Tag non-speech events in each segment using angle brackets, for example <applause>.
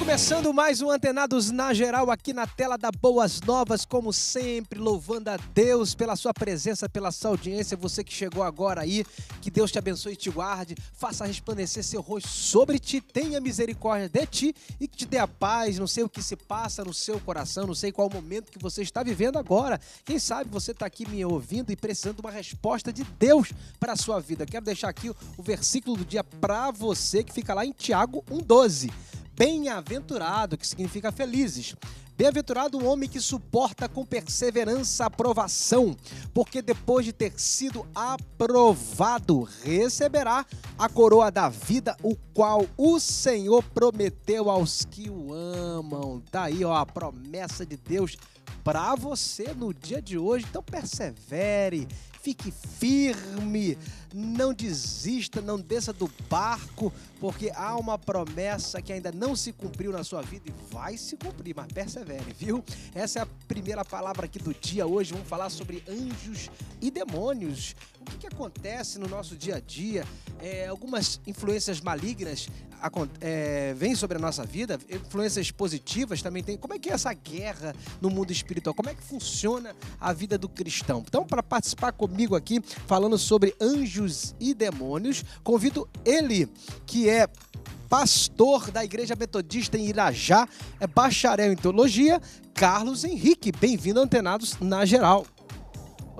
começando mais um Antenados na Geral aqui na tela da Boas Novas, como sempre, louvando a Deus pela sua presença, pela sua audiência. Você que chegou agora aí, que Deus te abençoe e te guarde, faça resplandecer seu rosto sobre ti, tenha misericórdia de ti e que te dê a paz. Não sei o que se passa no seu coração, não sei qual o momento que você está vivendo agora. Quem sabe você está aqui me ouvindo e precisando de uma resposta de Deus para a sua vida. Quero deixar aqui o versículo do dia para você que fica lá em Tiago 1,12 bem-aventurado, que significa felizes. Bem-aventurado o homem que suporta com perseverança a aprovação, porque depois de ter sido aprovado, receberá a coroa da vida, o qual o Senhor prometeu aos que o amam. Daí, tá ó, a promessa de Deus para você no dia de hoje. Então persevere, Fique firme, não desista, não desça do barco, porque há uma promessa que ainda não se cumpriu na sua vida e vai se cumprir, mas persevere, viu? Essa é a primeira palavra aqui do dia hoje. Vamos falar sobre anjos e demônios o que, que acontece no nosso dia a dia? É, algumas influências malignas é, vêm sobre a nossa vida, influências positivas também tem. Como é que é essa guerra no mundo espiritual? Como é que funciona a vida do cristão? Então, para participar comigo aqui, falando sobre anjos e demônios, convido ele, que é pastor da Igreja Metodista em Irajá, é bacharel em teologia, Carlos Henrique. Bem-vindo, Antenados na Geral.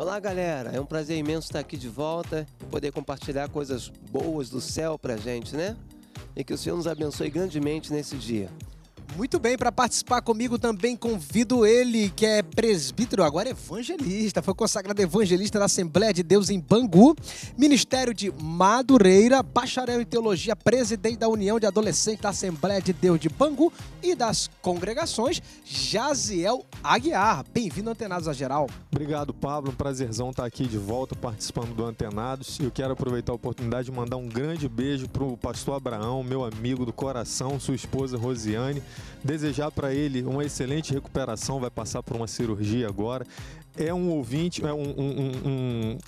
Olá, galera. É um prazer imenso estar aqui de volta, e poder compartilhar coisas boas do céu pra gente, né? E que o Senhor nos abençoe grandemente nesse dia. Muito bem, para participar comigo também convido ele, que é presbítero, agora é evangelista, foi consagrado evangelista da Assembleia de Deus em Bangu, Ministério de Madureira, bacharel em teologia, presidente da União de Adolescentes da Assembleia de Deus de Bangu e das congregações, Jaziel Aguiar. Bem-vindo, Antenados a Geral. Obrigado, Pablo. Um prazerzão estar aqui de volta participando do Antenados. E eu quero aproveitar a oportunidade de mandar um grande beijo para o pastor Abraão, meu amigo do coração, sua esposa Rosiane desejar para ele uma excelente recuperação, vai passar por uma cirurgia agora. É um ouvinte, é um, um, um, um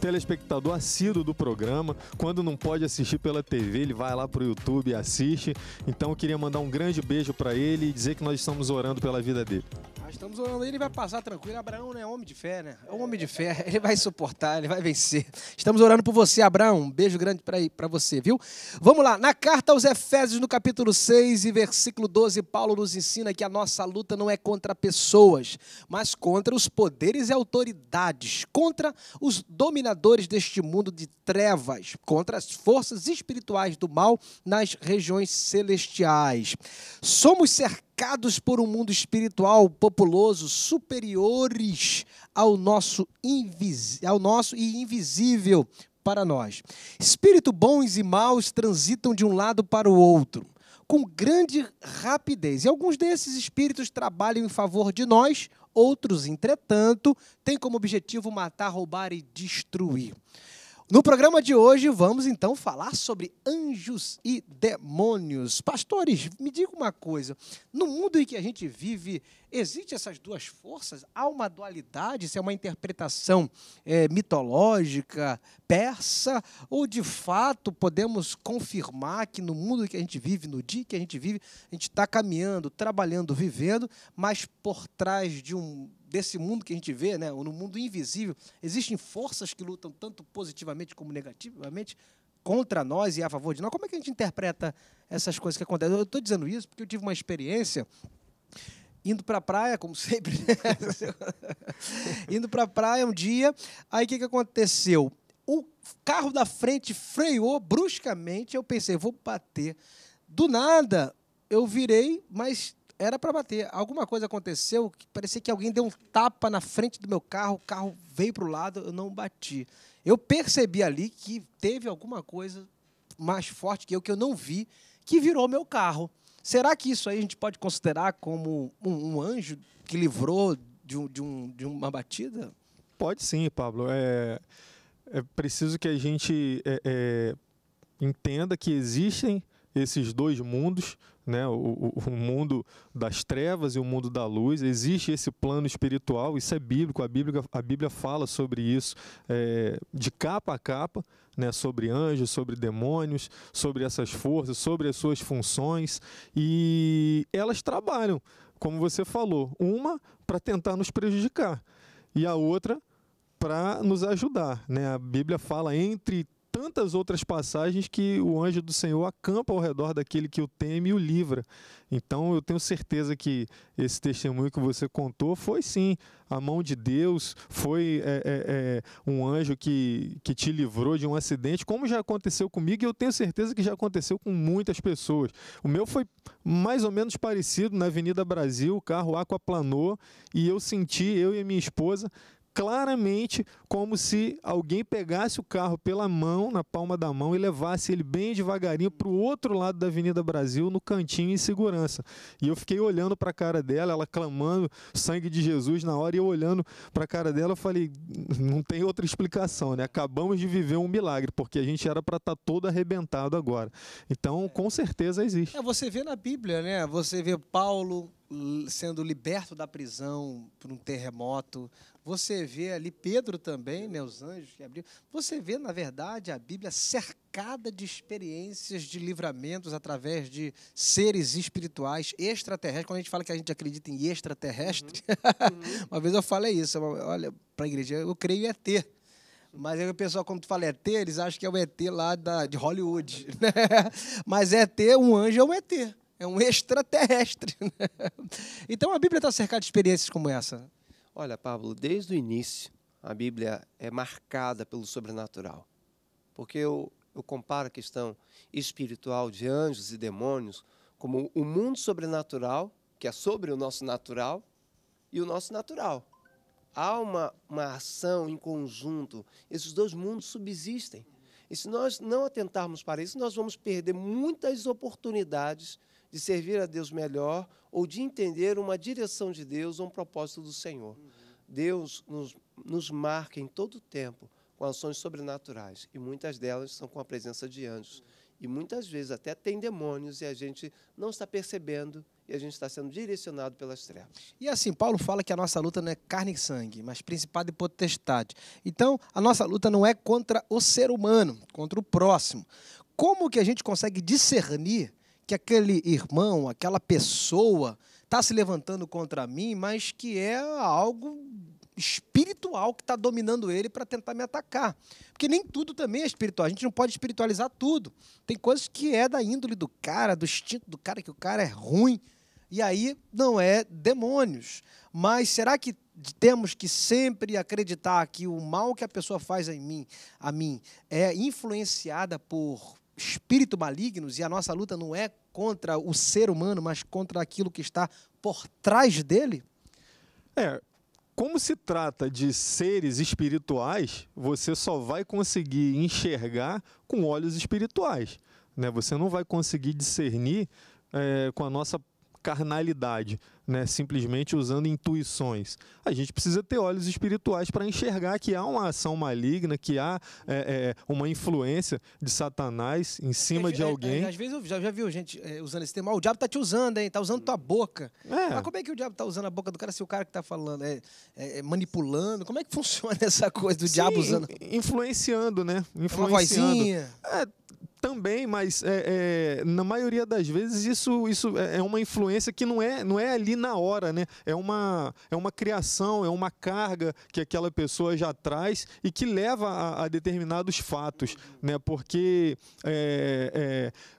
telespectador assíduo do programa. Quando não pode assistir pela TV, ele vai lá para o YouTube e assiste. Então eu queria mandar um grande beijo para ele e dizer que nós estamos orando pela vida dele. Nós estamos orando, ele vai passar tranquilo. Abraão né, é homem de fé, né? É um homem de fé, <laughs> ele vai suportar, ele vai vencer. Estamos orando por você, Abraão. Um beijo grande para você, viu? Vamos lá, na carta aos Efésios, no capítulo 6 e versículo 12, Paulo nos ensina que a nossa luta não é contra pessoas, mas contra os poderes e autoridades, contra os dominadores dominadores deste mundo de trevas, contra as forças espirituais do mal nas regiões celestiais. Somos cercados por um mundo espiritual populoso, superiores ao nosso, ao nosso e invisível para nós. Espírito bons e maus transitam de um lado para o outro com grande rapidez. E alguns desses espíritos trabalham em favor de nós, Outros, entretanto, têm como objetivo matar, roubar e destruir. No programa de hoje, vamos então falar sobre anjos e demônios. Pastores, me diga uma coisa: no mundo em que a gente vive, existe essas duas forças? Há uma dualidade? Isso é uma interpretação é, mitológica, persa? Ou de fato podemos confirmar que no mundo em que a gente vive, no dia que a gente vive, a gente está caminhando, trabalhando, vivendo, mas por trás de um desse mundo que a gente vê, né, ou no mundo invisível, existem forças que lutam tanto positivamente como negativamente contra nós e a favor de nós. Como é que a gente interpreta essas coisas que acontecem? Eu estou dizendo isso porque eu tive uma experiência indo para a praia, como sempre, né? <laughs> indo para a praia um dia. Aí o que, que aconteceu? O carro da frente freou bruscamente. Eu pensei, vou bater. Do nada, eu virei, mas era para bater. Alguma coisa aconteceu que parecia que alguém deu um tapa na frente do meu carro, o carro veio para o lado, eu não bati. Eu percebi ali que teve alguma coisa mais forte que eu, que eu não vi, que virou meu carro. Será que isso aí a gente pode considerar como um, um anjo que livrou de, um, de, um, de, uma batida? Pode sim, Pablo. É, é preciso que a gente é, é, entenda que existem esses dois mundos, né? O, o, mundo das trevas e o mundo da luz. Existe esse plano espiritual, isso é bíblico, a Bíblia, a Bíblia fala sobre isso é, de capa a capa, né? sobre anjos, sobre demônios, sobre essas forças, sobre as suas funções, e elas trabalham, como você falou, uma para tentar nos prejudicar e a outra para nos ajudar. Né? A Bíblia fala entre tantas outras passagens que o anjo do Senhor acampa ao redor daquele que o teme e o livra. Então eu tenho certeza que esse testemunho que você contou foi sim a mão de Deus, foi é, é, é, um anjo que, que te livrou de um acidente, como já aconteceu comigo e eu tenho certeza que já aconteceu com muitas pessoas. O meu foi mais ou menos parecido na Avenida Brasil, o carro aquaplanou e eu senti, eu e minha esposa, claramente como se alguém pegasse o carro pela mão, na palma da mão, e levasse ele bem devagarinho para o outro lado da Avenida Brasil, no cantinho em segurança. E eu fiquei olhando para a cara dela, ela clamando sangue de Jesus na hora, e eu olhando para a cara dela, eu falei, não tem outra explicação, né? Acabamos de viver um milagre, porque a gente era para estar tá todo arrebentado agora. Então, é. com certeza existe. É, você vê na Bíblia, né? Você vê Paulo hum, sendo liberto da prisão por um terremoto, você vê ali Pedro também, né, os anjos que abriram. Você vê, na verdade, a Bíblia cercada de experiências de livramentos através de seres espirituais extraterrestres. Quando a gente fala que a gente acredita em extraterrestre, uhum. <laughs> uma vez eu falei isso, olha, para a igreja, eu creio em ET. Mas aí o pessoal, quando tu fala ET, eles acham que é o ET lá da, de Hollywood. Né? <laughs> Mas ET, um anjo é um ET. É um extraterrestre. Né? <laughs> Então a Bíblia está cercada de experiências como essa. Olha, Pablo, desde o início a Bíblia é marcada pelo sobrenatural. Porque eu, eu comparo a questão espiritual de anjos e demônios como o mundo sobrenatural, que é sobre o nosso natural, e o nosso natural. Há uma, uma ação em conjunto, esses dois mundos subsistem. E se nós não atentarmos para isso, nós vamos perder muitas oportunidades de servir a Deus melhor ou de entender uma direção de Deus ou um propósito do Senhor. Uhum. Deus nos, nos marca em todo o tempo com ações sobrenaturais e muitas delas são com a presença de anjos. Uhum. E muitas vezes até tem demônios e a gente não está percebendo e a gente está sendo direcionado pelas trevas. E assim, Paulo fala que a nossa luta não é carne e sangue, mas principado e potestade. Então, a nossa luta não é contra o ser humano, contra o próximo. Como que a gente consegue discernir que aquele irmão, aquela pessoa está se levantando contra mim, mas que é algo espiritual que está dominando ele para tentar me atacar. Porque nem tudo também é espiritual. A gente não pode espiritualizar tudo. Tem coisas que é da índole do cara, do instinto do cara, que o cara é ruim. E aí não é demônios. Mas será que temos que sempre acreditar que o mal que a pessoa faz em mim, a mim, é influenciada por espírito malignos e a nossa luta não é contra o ser humano, mas contra aquilo que está por trás dele? É, como se trata de seres espirituais, você só vai conseguir enxergar com olhos espirituais. Né? Você não vai conseguir discernir é, com a nossa carnalidade, né? simplesmente usando intuições. A gente precisa ter olhos espirituais para enxergar que há uma ação maligna, que há é, é, uma influência de Satanás em cima de é, alguém. às vezes eu já, já vi gente é, usando esse termo. oh, o diabo está te usando, hein? Tá usando tua boca. É. Mas como é que o diabo está usando a boca do cara se o cara que está falando é, é, manipulando? Como é que <laughs> funciona essa coisa do Sim, diabo usando? Influenciando, né? Influenciando. Uma vozinha. É, também, mas é, é, na maioria das vezes isso, isso é, é uma influência que não é, não é ali na hora, né? É uma, é uma criação, é uma carga que aquela pessoa já traz e que leva a, a determinados fatos, né? Porque é, é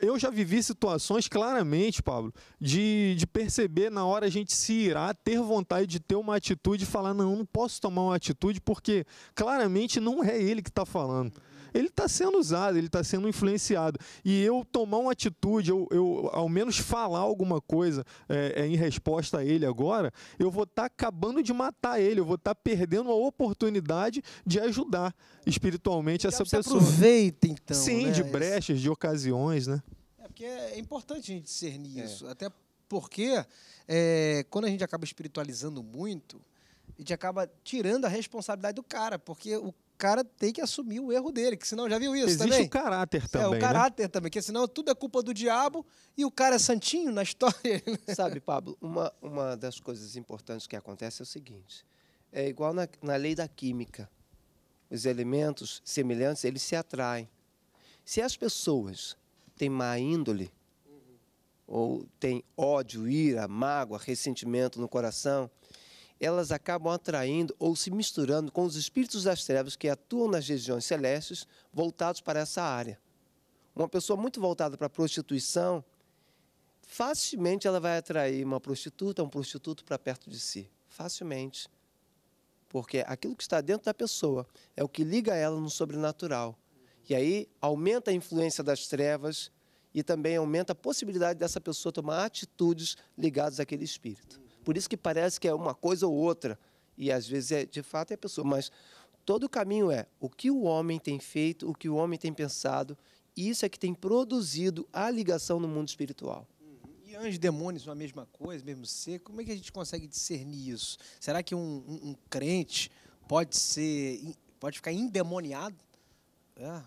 eu já vivi situações claramente, Pablo, de, de perceber na hora a gente se irá, ter vontade de ter uma atitude e falar: não, não posso tomar uma atitude, porque claramente não é ele que está falando ele está sendo usado, ele está sendo influenciado. E eu tomar uma atitude, eu, eu ao menos falar alguma coisa é, é, em resposta a ele agora, eu vou estar tá acabando de matar ele, eu vou estar tá perdendo a oportunidade de ajudar espiritualmente então essa pessoa. Aproveita, então. Sim, né? de brechas, de ocasiões, né? É porque é, é importante a gente discernir é. isso. Até porque é, quando a gente acaba espiritualizando muito, a gente acaba tirando a responsabilidade do cara, porque o cara tem que assumir o erro dele, que senão já viu isso Existe também. Existe o caráter também. É, o né? caráter né? também, que senão tudo é culpa do diabo e o cara é santinho na <laughs> história. Sabe, Pablo, uma, uma das coisas importantes que acontece é o seguinte: é igual na, na lei da química. Os elementos semelhantes, eles se atraem. Se as pessoas têm má índole, uhum. ou têm ódio, ira, mágoa, ressentimento no coração, elas acabam atraindo ou se misturando com os espíritos das trevas que atuam nas regiões celestes voltados para essa área. Uma pessoa muito voltada para a prostituição, facilmente ela vai atrair uma prostituta, um prostituto para perto de si. Facilmente. Porque aquilo que está dentro da pessoa é o que liga ela no sobrenatural. E aí aumenta a influência das trevas e também aumenta a possibilidade dessa pessoa tomar atitudes ligadas àquele espírito. Por isso que parece que é uma coisa ou outra. E às vezes, é, de fato, é a pessoa. Mas todo o caminho é o que o homem tem feito, o que o homem tem pensado. Isso é que tem produzido a ligação no mundo espiritual. E anjos e demônios são a mesma coisa, mesmo ser? Como é que a gente consegue discernir isso? Será que um, um, um crente pode ser, pode ficar endemoniado? É.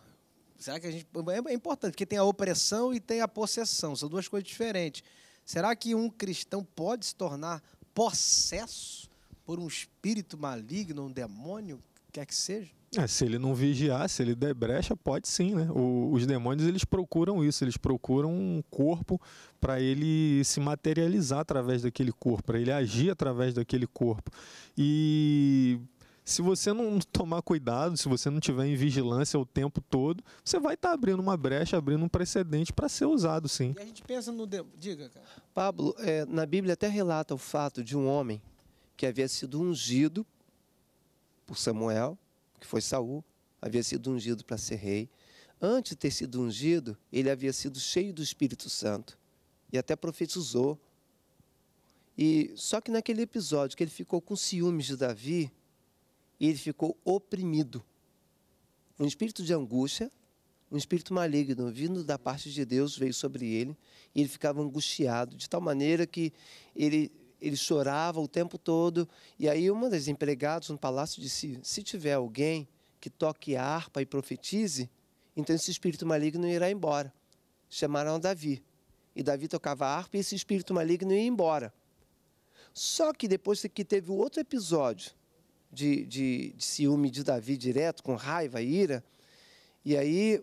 Será que a gente é, é importante? Porque tem a opressão e tem a possessão, são duas coisas diferentes. Será que um cristão pode se tornar possesso por um espírito maligno, um demônio, quer que seja? É, se ele não vigiar, se ele der brecha, pode sim, né? O, os demônios eles procuram isso, eles procuram um corpo para ele se materializar através daquele corpo, para ele agir através daquele corpo. E se você não <laughs> tomar cuidado, se você não tiver em vigilância o tempo todo, você vai estar tá abrindo uma brecha, abrindo um precedente para ser usado, sim. E a gente pensa no... Diga, cara. Pablo, é, na Bíblia até relata o fato de um homem que havia sido ungido por Samuel, que foi Saul, havia sido ungido para ser rei. Antes de ter sido ungido, ele havia sido cheio do Espírito Santo e até profetizou. E só que naquele episódio que ele ficou com ciúmes de Davi, e ele ficou oprimido. Um espírito de angústia, um espírito maligno vindo da parte de Deus veio sobre ele e ele ficava angustiado, de tal maneira que ele, ele chorava o tempo todo. E aí, uma das empregadas no palácio disse: Se tiver alguém que toque a harpa e profetize, então esse espírito maligno irá embora. Chamaram Davi. E Davi tocava a harpa e esse espírito maligno ia embora. Só que depois que teve outro episódio, de, de, de ciúme de Davi direto, com raiva, ira. E aí,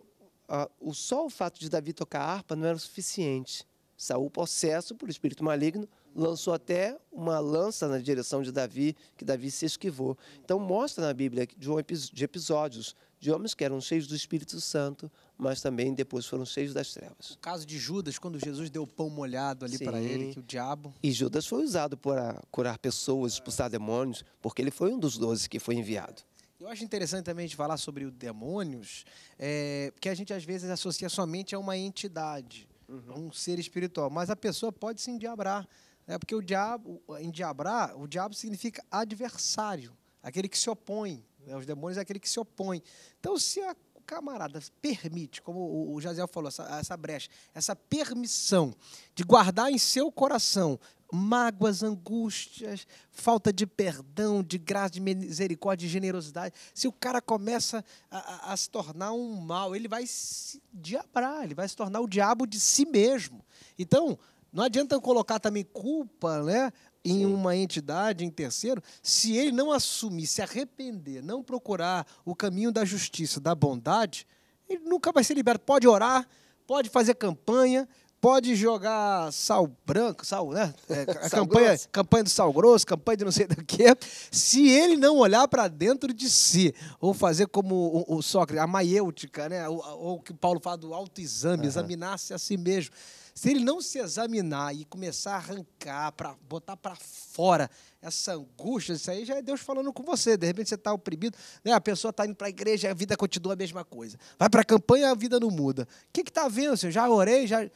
o, só o fato de Davi tocar harpa não era o suficiente. Saul, possesso por espírito maligno, lançou até uma lança na direção de Davi, que Davi se esquivou. Então, mostra na Bíblia de, um, de episódios de homens que eram cheios do Espírito Santo, mas também depois foram cheios das trevas. O caso de Judas, quando Jesus deu o pão molhado ali para ele, que o diabo. E Judas foi usado para curar pessoas, expulsar demônios, porque ele foi um dos doze que foi enviado. Eu acho interessante também a gente falar sobre os demônios, é, porque a gente às vezes associa somente a uma entidade, uhum. um ser espiritual, mas a pessoa pode se endiabrar. Né? Porque o diabo, endiabrar, o diabo significa adversário, aquele que se opõe, né? Os demônios é aquele que se opõe. Então, se a camarada permite, como o Jaziel falou, essa, essa brecha, essa permissão de guardar em seu coração mágoas, angústias, falta de perdão, de graça, de misericórdia, de generosidade. Se o cara começa a, a, se tornar um mal, ele vai se diabrar, ele vai se tornar o diabo de si mesmo. Então, não adianta eu colocar também culpa, né? em Sim. uma entidade, em terceiro, se ele não assumir, se arrepender, não procurar o caminho da justiça, da bondade, ele nunca vai ser liberto. Pode orar, pode fazer campanha, pode jogar sal branco, sal, né? É, <laughs> sal campanha, campanha do sal grosso, campanha de não sei do que. Se ele não olhar para dentro de si, ou fazer como o, o Sócrates, a maiêutica, né? Ou o que Paulo fala do autoexame, uhum. examinar-se a si mesmo. Se ele não se examinar e começar a arrancar, para botar para fora essa angústia, isso aí já é Deus falando com você. De repente você está oprimido, né? a pessoa está indo para a igreja, a vida continua a mesma coisa. Vai para a campanha, a vida não muda. O que está vendo, senhor? Já orei, já.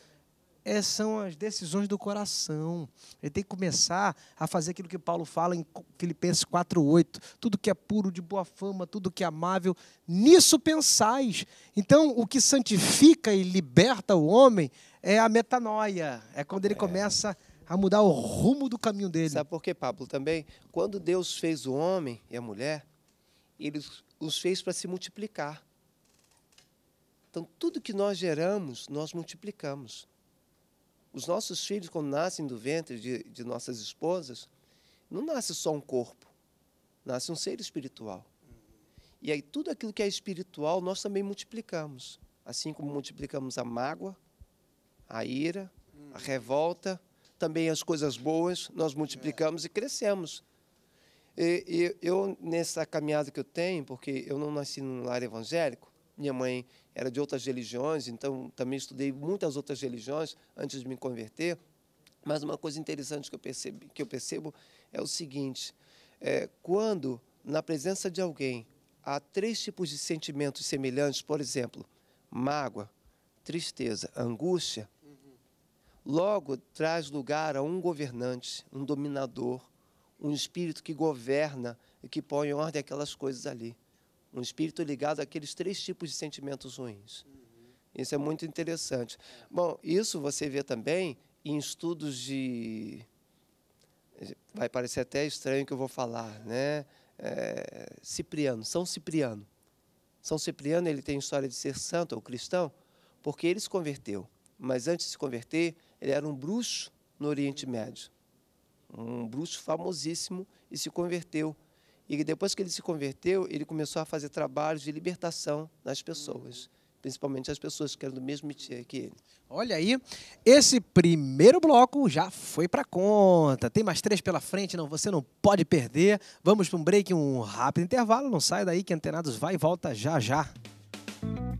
É, são as decisões do coração. Ele tem que começar a fazer aquilo que Paulo fala em Filipenses 4,8. Tudo que é puro, de boa fama, tudo que é amável, nisso pensais. Então, o que santifica e liberta o homem é a metanoia. É quando ele é. começa a mudar o rumo do caminho dele. Sabe por quê, Pablo? Também, quando Deus fez o homem e a mulher, ele os fez para se multiplicar. Então, tudo que nós geramos, nós multiplicamos. Os nossos filhos, quando nascem do ventre de, de nossas esposas, não nasce só um corpo, nasce um ser espiritual. E aí, tudo aquilo que é espiritual, nós também multiplicamos. Assim como multiplicamos a mágoa, a ira, a revolta, também as coisas boas, nós multiplicamos e crescemos. E, e, eu, nessa caminhada que eu tenho, porque eu não nasci num lar evangélico, minha mãe era de outras religiões, então também estudei muitas outras religiões antes de me converter. Mas uma coisa interessante que eu, percebi, que eu percebo é o seguinte: é, quando na presença de alguém há três tipos de sentimentos semelhantes, por exemplo, mágoa, tristeza, angústia, logo traz lugar a um governante, um dominador, um espírito que governa e que põe em ordem aquelas coisas ali. Um espírito ligado àqueles três tipos de sentimentos ruins. Isso é muito interessante. Bom, isso você vê também em estudos de. Vai parecer até estranho que eu vou falar, né? É... Cipriano, São Cipriano. São Cipriano ele tem história de ser santo ou cristão porque ele se converteu. Mas antes de se converter, ele era um bruxo no Oriente Médio, um bruxo famosíssimo e se converteu. E depois que ele se converteu, ele começou a fazer trabalhos de libertação nas pessoas, principalmente as pessoas que eram do mesmo métier que ele. Olha aí, esse primeiro bloco já foi para conta. Tem mais três pela frente, não, você não pode perder. Vamos para um break, um rápido intervalo. Não sai daí que Antenados vai e volta já já. Música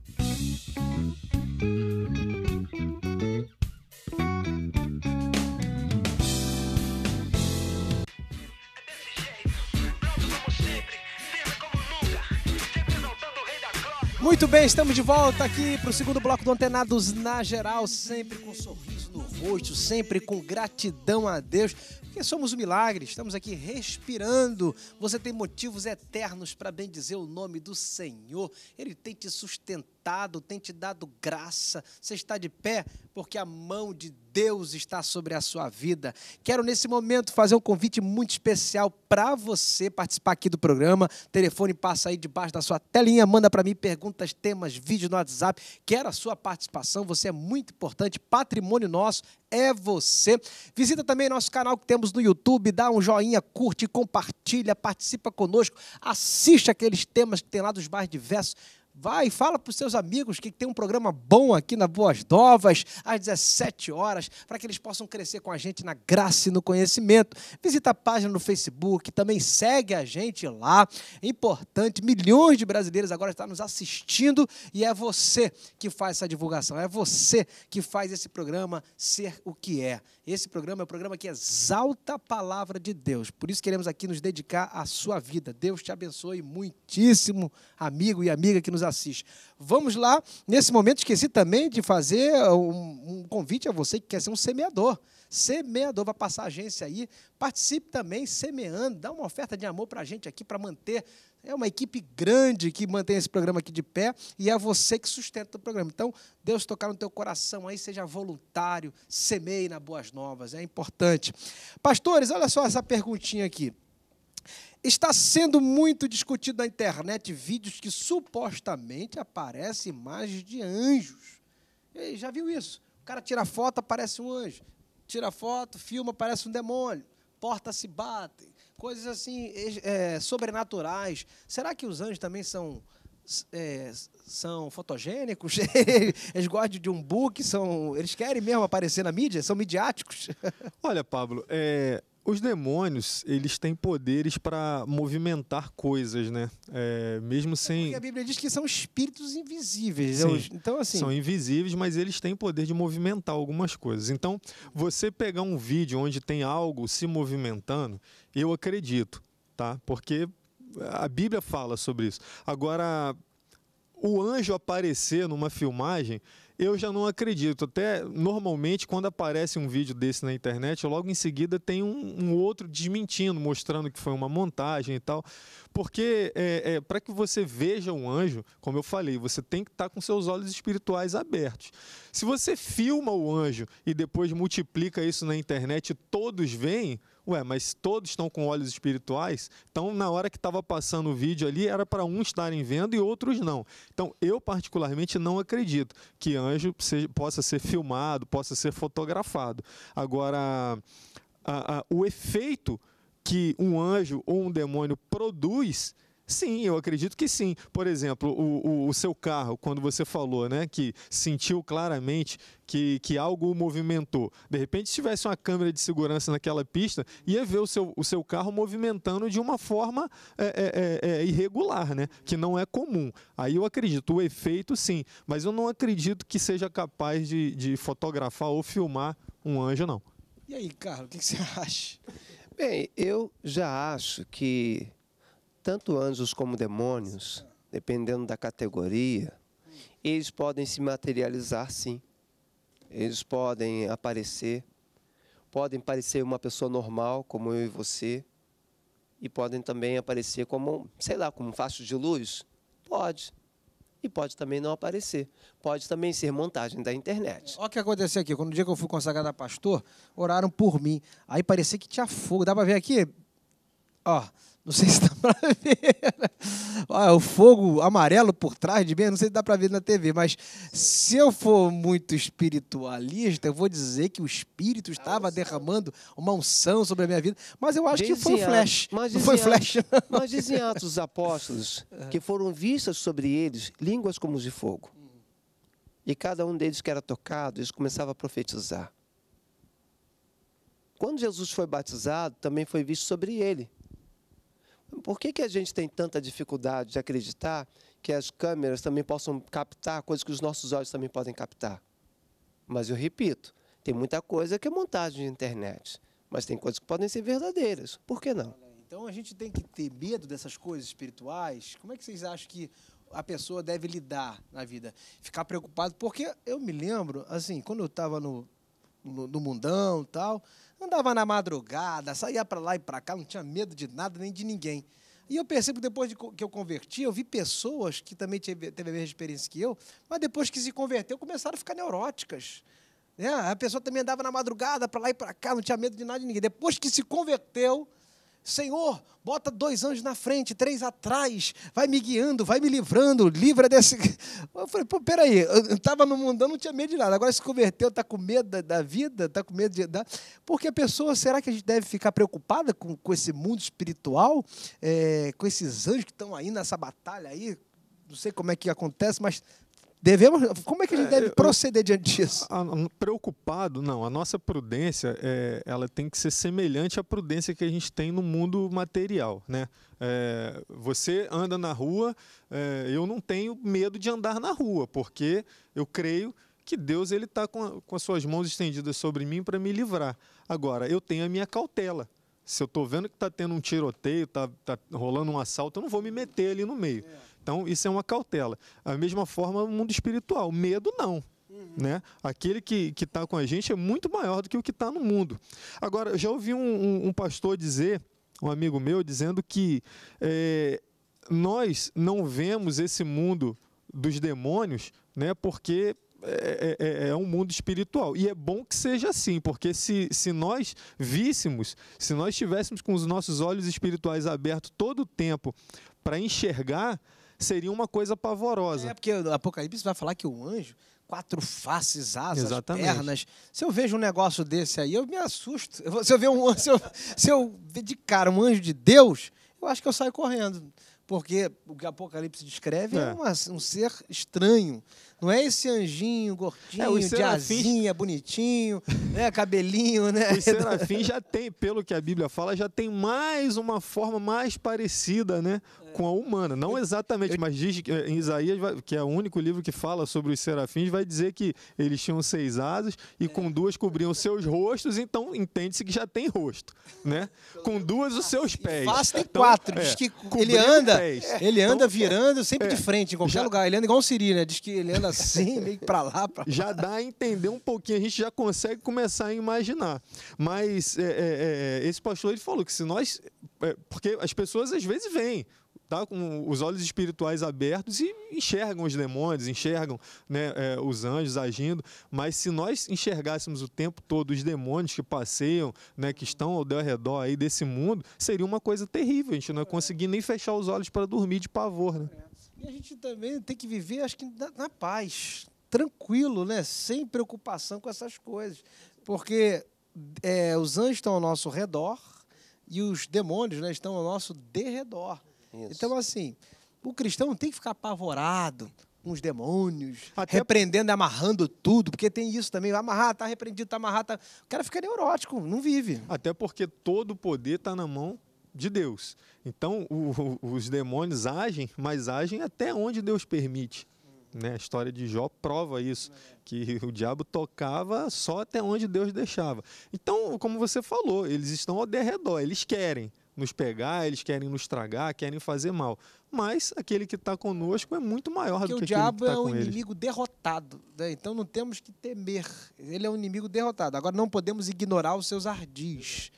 Muito bem, estamos de volta aqui para o segundo bloco do Antenados na Geral, sempre com um sorriso no rosto, sempre com gratidão a Deus, porque somos um milagre, estamos aqui respirando. Você tem motivos eternos para bendizer o nome do Senhor, Ele tem te sustentado, tem te dado graça. Você está de pé porque a mão de Deus Deus está sobre a sua vida. Quero nesse momento fazer um convite muito especial para você participar aqui do programa. O telefone passa aí debaixo da sua telinha, manda para mim perguntas, temas, vídeos no WhatsApp. Quero a sua participação, você é muito importante, patrimônio nosso é você. Visita também nosso canal que temos no YouTube, dá um joinha, curte, compartilha, participa conosco, assiste aqueles temas que tem lá dos mais diversos Vai, fala para os seus amigos que tem um programa bom aqui na Boas Novas, às 17 horas, para que eles possam crescer com a gente na graça e no conhecimento. Visita a página no Facebook, também segue a gente lá. É importante, milhões de brasileiros agora estão nos assistindo e é você que faz essa divulgação, é você que faz esse programa ser o que é. Esse programa é um programa que exalta a palavra de Deus. Por isso queremos aqui nos dedicar à sua vida. Deus te abençoe muitíssimo, amigo e amiga que nos assiste. Vamos lá, nesse momento esqueci também de fazer eh, um, um convite a você que quer ser um semeador. Semeador, vai passar a agência aí. Participe também semeando, dá uma oferta de amor para a gente aqui para manter é uma equipe grande que mantém esse programa aqui de pé e é você que sustenta o programa. Então, Deus tocar no teu coração aí, seja voluntário, semeie na Boas Novas, é importante. Pastores, olha só essa perguntinha aqui. Está sendo muito discutido na internet vídeos que supostamente aparecem imagens de anjos. Ei, já viu isso? O cara tira foto, aparece um anjo. Tira foto, filma, aparece um demônio. Portas se batem coisas assim é, sobrenaturais. Será que os anjos também são é, são fotogênicos? <laughs> eles gostam de um book? São, eles querem mesmo aparecer na mídia? São midiáticos? <laughs> Olha, Pablo, é, os demônios, eles têm poderes para movimentar coisas, né? É, mesmo é, sem. Porque a Bíblia diz que são espíritos invisíveis. Sim, então, assim. São invisíveis, mas eles têm poder de movimentar algumas coisas. Então, você pegar um vídeo onde tem algo se movimentando, eu acredito, tá? Porque a Bíblia fala sobre isso. Agora, o anjo aparecer numa filmagem, eu já não acredito. Até normalmente, quando aparece um vídeo desse na internet, logo em seguida tem um, um outro desmentindo, mostrando que foi uma montagem e tal. Porque é, é, para que você veja um anjo, como eu falei, você tem que estar tá com seus olhos espirituais abertos. Se você filma o anjo e depois multiplica isso na internet e todos veem, Ué, mas todos estão com olhos espirituais? Então, na hora que estava passando o vídeo ali, era para uns estarem vendo e outros não. Então, eu particularmente não acredito que anjo seja, possa ser filmado, possa ser fotografado. Agora, a, a, o efeito que um anjo ou um demônio produz Sim, eu acredito que sim. Por exemplo, o, o, o, seu carro, quando você falou, né, que sentiu claramente que, que algo o movimentou. De repente, se tivesse uma câmera de segurança naquela pista, ia ver o seu, o seu carro movimentando de uma forma é, é, é, é irregular, né, que não é comum. Aí eu acredito, o efeito sim, mas eu não acredito que seja capaz de, de fotografar ou filmar um anjo, não. E aí, Carlos, o que você <laughs> acha? Bem, eu já acho que tanto anjos como demônios, dependendo da categoria, eles podem se materializar sim. Eles podem aparecer, podem parecer uma pessoa normal, como eu e você, e podem também aparecer como, sei lá, como um facho de luz. Pode. E pode também não aparecer. Pode também ser montagem da internet. Olha o que aconteceu aqui. Quando o dia que eu fui consagrado a pastor, oraram por mim. Aí parecia que tinha fogo. Dá para ver aqui? Ó. Oh não sei se dá <laughs> para ver. Olha, é o fogo amarelo por trás de mim, não sei se dá para ver na TV, mas se eu for muito espiritualista, eu vou dizer que o Espírito estava derramando uma unção sobre a minha vida. Mas eu acho que foi um flash. Mas não foi flash. Não. Mas dizem Atos dos Apóstolos <laughs> é. que foram vistas sobre eles línguas como de fogo. E cada um deles que era tocado, eles começavam a profetizar. Quando Jesus foi batizado, também foi visto sobre ele por que, que a gente tem tanta dificuldade de acreditar que as câmeras também possam captar coisas que os nossos olhos também podem captar? Mas eu repito, tem muita coisa que é montagem de internet, mas tem coisas que podem ser verdadeiras. Por que não? Então a gente tem que ter medo dessas coisas espirituais? Como é que vocês acham que a pessoa deve lidar na vida? Ficar preocupado? Porque eu me lembro, assim, quando eu estava no no, no mundão tal. Andava na madrugada, saía para lá e para cá, não tinha medo de nada nem de ninguém. E eu percebo que depois de que eu converti, eu vi pessoas que também teve, teve a mesma experiência que eu, mas depois que se converteu, começaram a ficar neuróticas. Né? A pessoa também andava na madrugada, para lá e para cá, não tinha medo de nada de ninguém. Depois que se converteu, Senhor, bota dois anjos na frente, três atrás, vai me guiando, vai me livrando, livra desse. <laughs> Eu falei, pô, peraí, eu estava no mundão, não tinha medo de nada, agora se converteu, está com medo da, da vida, está com medo de. Da... Porque a pessoa, será que a gente deve ficar preocupada com, com esse mundo espiritual, é, com esses anjos que estão aí nessa batalha aí? Não sei como é que acontece, mas Devemos, como é que a gente é, deve proceder diante disso? preocupado, não. A nossa prudência, é, ela tem que ser semelhante à prudência que a gente tem no mundo material, né? É, você anda na rua, é, eu não tenho medo de andar na rua, porque eu creio que Deus ele está com, com as suas mãos estendidas sobre mim para me livrar. Agora, eu tenho a minha cautela. Se eu estou vendo que está tendo um tiroteio, está tá rolando um assalto, eu não vou me meter ali no meio. É. Então, isso é uma cautela. Da mesma forma, o mundo espiritual. Medo, não. Uhum. Né? Aquele que está com a gente é muito maior do que o que está no mundo. Agora, já ouvi um, um, um, pastor dizer, um amigo meu, dizendo que é, nós não vemos esse mundo dos demônios né, porque é, é, é, é, um mundo espiritual. E é bom que seja assim, porque se, se nós víssemos, se nós tivéssemos com os nossos olhos espirituais abertos todo o tempo para enxergar seria uma coisa pavorosa. É, porque o Apocalipse vai falar que o anjo, quatro faces, asas, Exatamente. pernas. Se eu vejo um negócio desse aí, eu me assusto. Se eu ver um se eu, se eu ver de cara um anjo de Deus, eu acho que eu saio correndo. Porque o que o Apocalipse descreve é, é uma, um ser estranho, não é esse anjinho gordinho, é, de asinha, bonitinho, né? cabelinho, né? Os serafins já tem, pelo que a Bíblia fala, já tem mais uma forma mais parecida, né? Com a humana. Não exatamente, mas diz que eh, em Isaías, que é o único livro que fala sobre os serafins, vai dizer que eles tinham seis asas e com duas cobriam seus rostos, então entende-se que já tem rosto, né? Com duas os seus pés. Faz tem então, quatro, diz é, que ele anda, ele anda então, virando sempre é, de frente em qualquer lugar. Ele anda igual um siri, né? Diz que ele anda assim, meio para lá. Pra lá. já dá a entender um pouquinho, a gente já consegue começar a imaginar. Mas é, é, é esse pastor ele falou que se nós. É, porque as pessoas às vezes vêm, tá com os olhos espirituais abertos e enxergam os demônios, enxergam né, é, os anjos agindo. Mas se nós enxergássemos o tempo todo os demônios que passeiam, né, que estão ao redor aí desse mundo, seria uma coisa terrível. A gente não ia conseguir nem fechar os olhos para dormir de pavor. Né? E a gente também tem que viver, acho que na, na paz, tranquilo, né? sem preocupação com essas coisas. Porque é, os anjos estão ao nosso redor e os demônios né, estão ao nosso derredor. Isso. Então, assim, o cristão não tem que ficar apavorado com os demônios, Até... repreendendo, amarrando tudo, porque tem isso também, amarrar, tá repreendido, tá amarrado, tá... o cara fica neurótico, não vive. Até porque todo o poder está na mão de Deus. Então, o, o, os demônios agem, mas agem até onde Deus permite. Né? A história de Jó prova isso, que o diabo tocava só até onde Deus deixava. Então, como você falou, eles estão ao derredor, eles querem nos pegar, eles querem nos tragar, querem fazer mal. Mas aquele que está conosco é muito maior Porque do que o diabo que tá é um inimigo eles. derrotado, né? então não temos que temer. Ele é um inimigo derrotado. Agora não podemos ignorar os seus ardis.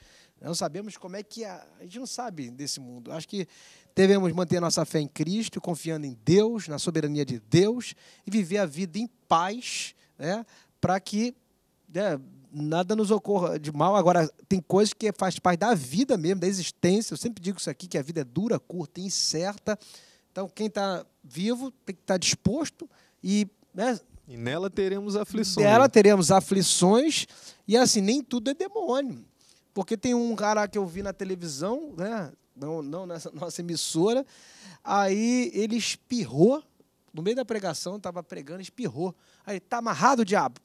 Não sabemos como é que a, a gente não sabe desse mundo. Acho que devemos manter nossa fé em Cristo, confiando em Deus, na soberania de Deus e viver a vida em paz, né? Para que né, nada nos ocorra de mal. Agora tem coisas que faz parte da vida mesmo, da existência. Eu sempre digo isso aqui que a vida é dura, curta, incerta. Então quem está vivo tem que estar tá disposto e né, e nela teremos aflições. Nela teremos aflições, e assim, nem tudo é demônio. Porque tem um cara que eu vi na televisão, né? Não, não nessa <laughs> nossa emissora. Aí ele espirrou, no meio da pregação, estava pregando, espirrou. Aí, tá amarrado o diabo.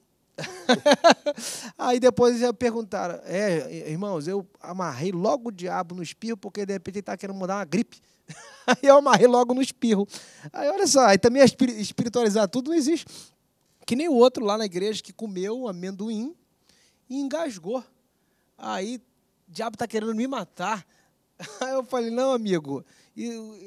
<laughs> aí depois já perguntaram: É, irmãos, eu amarrei logo o diabo no espirro, porque de repente ele estava tá querendo mudar uma gripe. <laughs> aí eu amarrei logo no espirro. Aí olha só, aí também é espiritualizar tudo não existe. Que nem o outro lá na igreja que comeu amendoim e engasgou. Aí o diabo está querendo me matar. <laughs> Aí eu falei, não, amigo,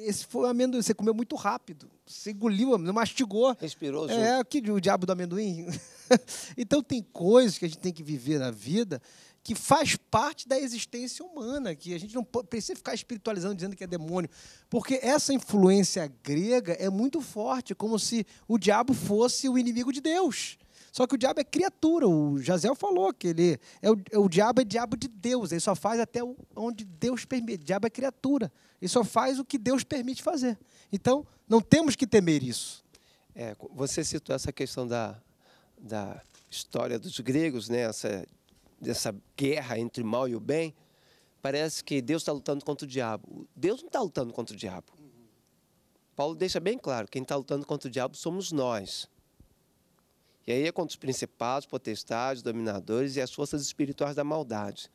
esse foi amendoim, você comeu muito rápido. Você engoliu, mastigou. Respirou. É, que o diabo do amendoim. <laughs> então tem coisas que a gente tem que viver na vida que faz parte da existência humana, que a gente não precisa ficar espiritualizando dizendo que é demônio, porque essa influência grega é muito forte, como se o diabo fosse o inimigo de Deus. Só que o diabo é criatura. O Jazeel falou que ele é o, é o diabo é diabo de Deus. Ele só faz até onde Deus permite. O diabo é criatura. Ele só faz o que Deus permite fazer. Então, não temos que temer isso. É, você citou essa questão da, da história dos gregos, né? essa, dessa guerra entre o mal e o bem. Parece que Deus está lutando contra o diabo. Deus não está lutando contra o diabo. Paulo deixa bem claro: quem está lutando contra o diabo somos nós. E aí é contra os principados, potestades, dominadores e as forças espirituais da maldade.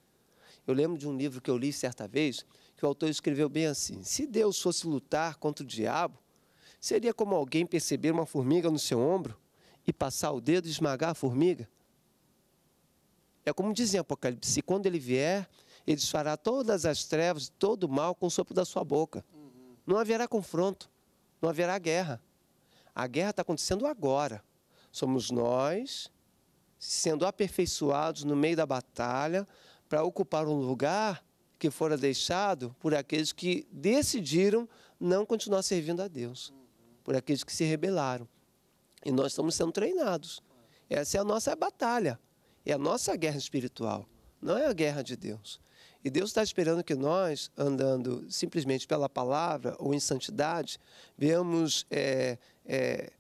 Eu lembro de um livro que eu li certa vez, que o autor escreveu bem assim: Se Deus fosse lutar contra o diabo, seria como alguém perceber uma formiga no seu ombro e passar o dedo e esmagar a formiga. É como dizem, em Apocalipse: se quando ele vier, ele desfará todas as trevas e todo o mal com o sopro da sua boca. Não haverá confronto, não haverá guerra. A guerra está acontecendo agora. Somos nós sendo aperfeiçoados no meio da batalha para ocupar um lugar que fora deixado por aqueles que decidiram não continuar servindo a Deus, por aqueles que se rebelaram. E nós estamos sendo treinados. Essa é a nossa batalha, é a nossa guerra espiritual, não é a guerra de Deus. E Deus está esperando que nós, andando simplesmente pela palavra ou em santidade, venhamos é, é,